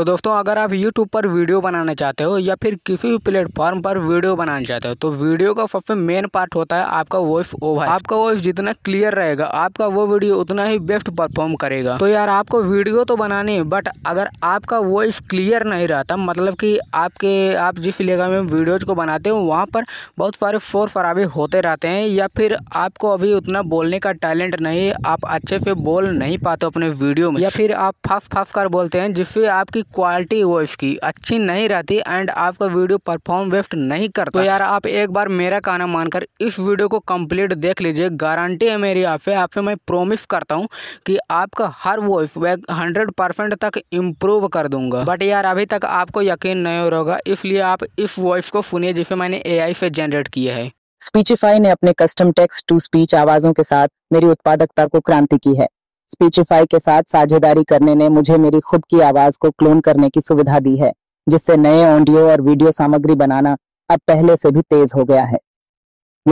तो दोस्तों अगर आप यूट्यूब पर वीडियो बनाना चाहते हो या फिर किसी भी प्लेटफॉर्म पर वीडियो बनाना चाहते हो तो वीडियो का सबसे मेन पार्ट होता है आपका वॉइस ओवर आपका वॉइस जितना क्लियर रहेगा आपका वो वीडियो उतना ही बेस्ट परफॉर्म करेगा तो यार आपको वीडियो तो बनानी है बट अगर आपका वॉइस क्लियर नहीं रहता मतलब कि आपके आप जिस इलाका में वीडियोज को बनाते हो वहाँ पर बहुत सारे शोर शराबे होते रहते हैं या फिर आपको अभी उतना बोलने का टैलेंट नहीं आप अच्छे से बोल नहीं पाते अपने वीडियो में या फिर आप फफ फफ कर बोलते हैं जिससे आपकी क्वालिटी वॉइस की अच्छी नहीं रहती एंड आपका वीडियो परफॉर्म वेस्ट नहीं करता तो यार आप एक बार मेरा कहना मानकर इस वीडियो को कंप्लीट देख लीजिए गारंटी है मेरी आप आपसे मैं प्रोमिस करता हूँ कि आपका हर वॉइस हंड्रेड परसेंट तक इम्प्रूव कर दूंगा बट यार अभी तक आपको यकीन नहीं हो रहा होगा इसलिए आप इस वॉइस को सुनिए जिसे मैंने ए से जनरेट किया है स्पीचिफाई ने अपने कस्टम टेक्स टू स्पीच आवाजों के साथ मेरी उत्पादकता को क्रांति की है स्पीचिफाई के साथ साझेदारी करने ने मुझे मेरी खुद की आवाज को क्लोन करने की सुविधा दी है जिससे नए ऑडियो और वीडियो सामग्री बनाना अब पहले से भी तेज हो गया है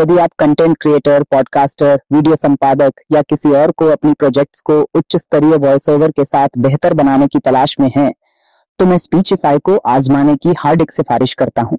यदि आप कंटेंट क्रिएटर पॉडकास्टर वीडियो संपादक या किसी और को अपनी प्रोजेक्ट्स को उच्च स्तरीय वॉइस ओवर के साथ बेहतर बनाने की तलाश में हैं, तो मैं स्पीचिफाई को आजमाने की हार्दिक सिफारिश करता हूँ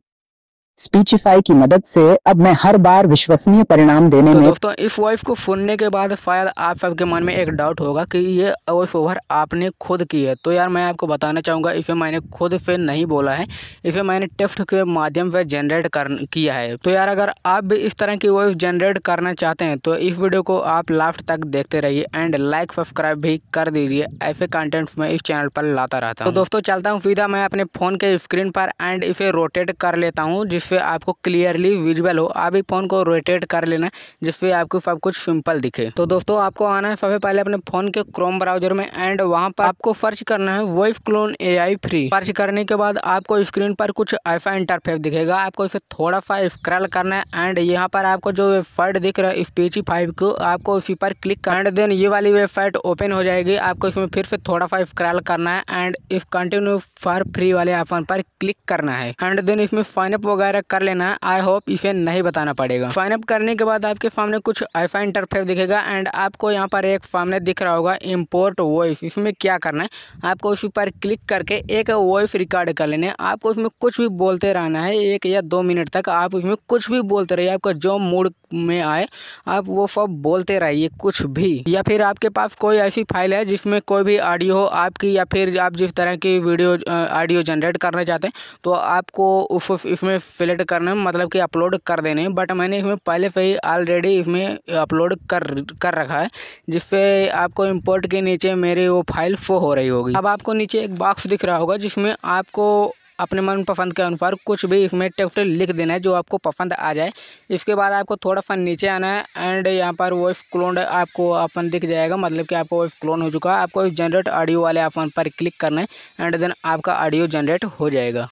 स्पीचिफाई की मदद से अब मैं हर बार विश्वसनीय परिणाम देने तो में दोस्तों इस वॉइस को सुनने के बाद शायद आप सबके मन में एक डाउट होगा कि ये वॉइस ओवर आपने खुद की है तो यार मैं आपको बताना चाहूँगा इसे मैंने खुद से नहीं बोला है इसे मैंने टेक्स्ट के माध्यम से जनरेट कर किया है तो यार अगर आप भी इस तरह की वॉइस जनरेट करना चाहते हैं तो इस वीडियो को आप लास्ट तक देखते रहिए एंड लाइक सब्सक्राइब भी कर दीजिए ऐसे कंटेंट मैं इस चैनल पर लाता रहता हूँ तो दोस्तों चलता हूँ सीधा मैं अपने फ़ोन के स्क्रीन पर एंड इसे रोटेट कर लेता हूँ जिस जिससे आपको क्लियरली विजुअल हो आप भी फ़ोन को रोटेट कर लेना जिससे आपको सब कुछ सिंपल दिखे तो दोस्तों आपको आना है सबसे पहले अपने फ़ोन के क्रोम ब्राउजर में एंड वहाँ पर आपको सर्च करना है voice clone a free search करने के बाद आपको स्क्रीन पर कुछ ऐसा इंटरफेस दिखेगा आपको इसे थोड़ा सा स्क्रल करना है एंड यहाँ पर आपको जो वेबसाइट दिख रहा है स्पीची फाइव को आपको उसी पर क्लिक कर एंड देन ये वाली वेबसाइट ओपन हो जाएगी आपको इसमें फिर से थोड़ा सा स्क्रल करना है एंड इस कंटिन्यू फॉर फ्री वाले ऑप्शन पर क्लिक करना है एंड देन इसमें फाइनअप वगैरह वगैरह कर लेना आई होप इसे नहीं बताना पड़ेगा साइन अप करने के बाद आपके सामने कुछ आईफा इंटरफेस दिखेगा एंड आपको यहाँ पर एक सामने दिख रहा होगा इम्पोर्ट वॉइस इसमें क्या करना है आपको उस पर क्लिक करके एक वॉइस रिकॉर्ड कर लेना है आपको उसमें कुछ भी बोलते रहना है एक या दो मिनट तक आप उसमें कुछ भी बोलते रहिए आपका जो मूड में आए आप वो सब बोलते रहिए कुछ भी या फिर आपके पास कोई ऐसी फाइल है जिसमें कोई भी ऑडियो हो आपकी या फिर आप जिस तरह की वीडियो ऑडियो जनरेट करना चाहते हैं तो आपको उस इसमें सेलेक्ट करने मतलब कि अपलोड कर देने बट मैंने इसमें पहले से ही ऑलरेडी इसमें अपलोड कर कर रखा है जिससे आपको इम्पोर्ट के नीचे मेरी वो फाइल शो हो रही होगी अब आपको नीचे एक बॉक्स दिख रहा होगा जिसमें आपको अपने मनपसंद के अनुसार कुछ भी इसमें टेक्स्ट लिख देना है जो आपको पसंद आ जाए इसके बाद आपको थोड़ा सा नीचे आना है एंड यहाँ पर वॉइस क्लोन आपको ऑप्शन दिख जाएगा मतलब कि आपको वॉइस क्लोन हो चुका है आपको जनरेट ऑडियो वाले ऑप्शन पर क्लिक करना है एंड देन आपका ऑडियो जनरेट हो जाएगा